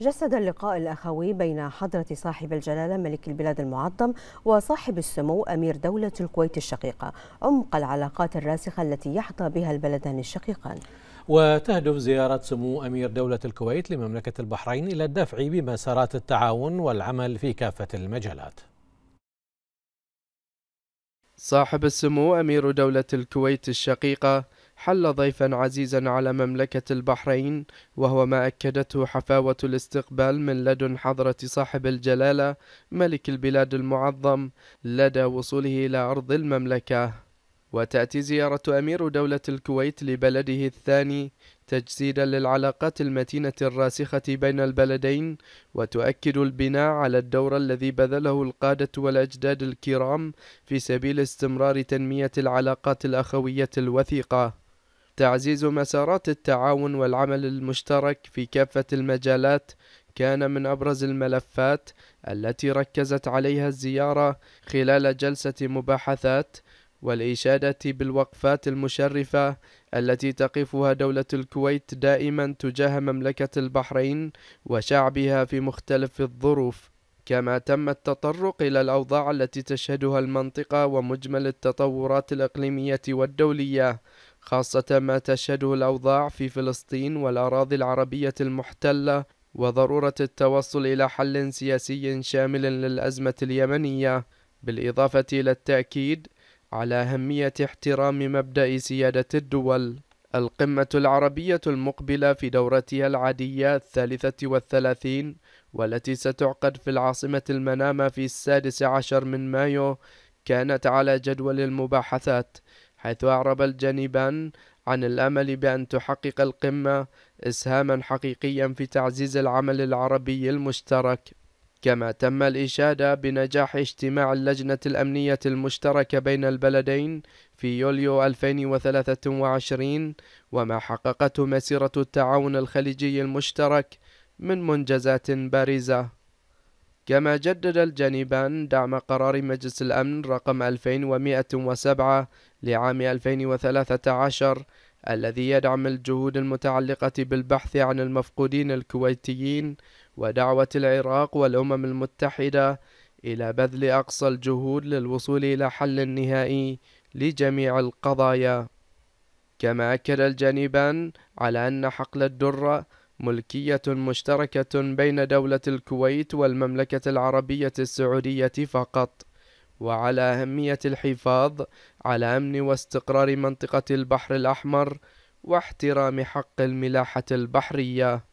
جسد اللقاء الأخوي بين حضرة صاحب الجلالة ملك البلاد المعظم وصاحب السمو أمير دولة الكويت الشقيقة عمق العلاقات الراسخة التي يحظى بها البلدان الشقيقان وتهدف زيارة سمو أمير دولة الكويت لمملكة البحرين إلى الدفع بمسارات التعاون والعمل في كافة المجالات صاحب السمو أمير دولة الكويت الشقيقة حل ضيفا عزيزا على مملكة البحرين وهو ما أكدته حفاوة الاستقبال من لدن حضرة صاحب الجلالة ملك البلاد المعظم لدى وصوله إلى أرض المملكة وتأتي زيارة أمير دولة الكويت لبلده الثاني تجسيدا للعلاقات المتينة الراسخة بين البلدين وتؤكد البناء على الدور الذي بذله القادة والأجداد الكرام في سبيل استمرار تنمية العلاقات الأخوية الوثيقة تعزيز مسارات التعاون والعمل المشترك في كافة المجالات كان من أبرز الملفات التي ركزت عليها الزيارة خلال جلسة مباحثات والإشادة بالوقفات المشرفة التي تقفها دولة الكويت دائما تجاه مملكة البحرين وشعبها في مختلف الظروف كما تم التطرق إلى الأوضاع التي تشهدها المنطقة ومجمل التطورات الإقليمية والدولية خاصة ما تشهده الأوضاع في فلسطين والأراضي العربية المحتلة وضرورة التوصل إلى حل سياسي شامل للأزمة اليمنية بالإضافة إلى التأكيد على أهمية احترام مبدأ سيادة الدول القمة العربية المقبلة في دورتها العادية الثالثة والثلاثين والتي ستعقد في العاصمة المنامة في السادس عشر من مايو كانت على جدول المباحثات حيث أعرب الجانبان عن الأمل بأن تحقق القمة إسهاما حقيقيا في تعزيز العمل العربي المشترك كما تم الإشادة بنجاح اجتماع اللجنة الأمنية المشتركة بين البلدين في يوليو 2023 وما حققته مسيرة التعاون الخليجي المشترك من منجزات بارزة كما جدد الجانبان دعم قرار مجلس الأمن رقم 2107 لعام 2013 الذي يدعم الجهود المتعلقة بالبحث عن المفقودين الكويتيين ودعوة العراق والأمم المتحدة إلى بذل أقصى الجهود للوصول إلى حل نهائي لجميع القضايا كما أكد الجانبان على أن حقل الدرة ملكية مشتركة بين دولة الكويت والمملكة العربية السعودية فقط وعلى أهمية الحفاظ على أمن واستقرار منطقة البحر الأحمر واحترام حق الملاحة البحرية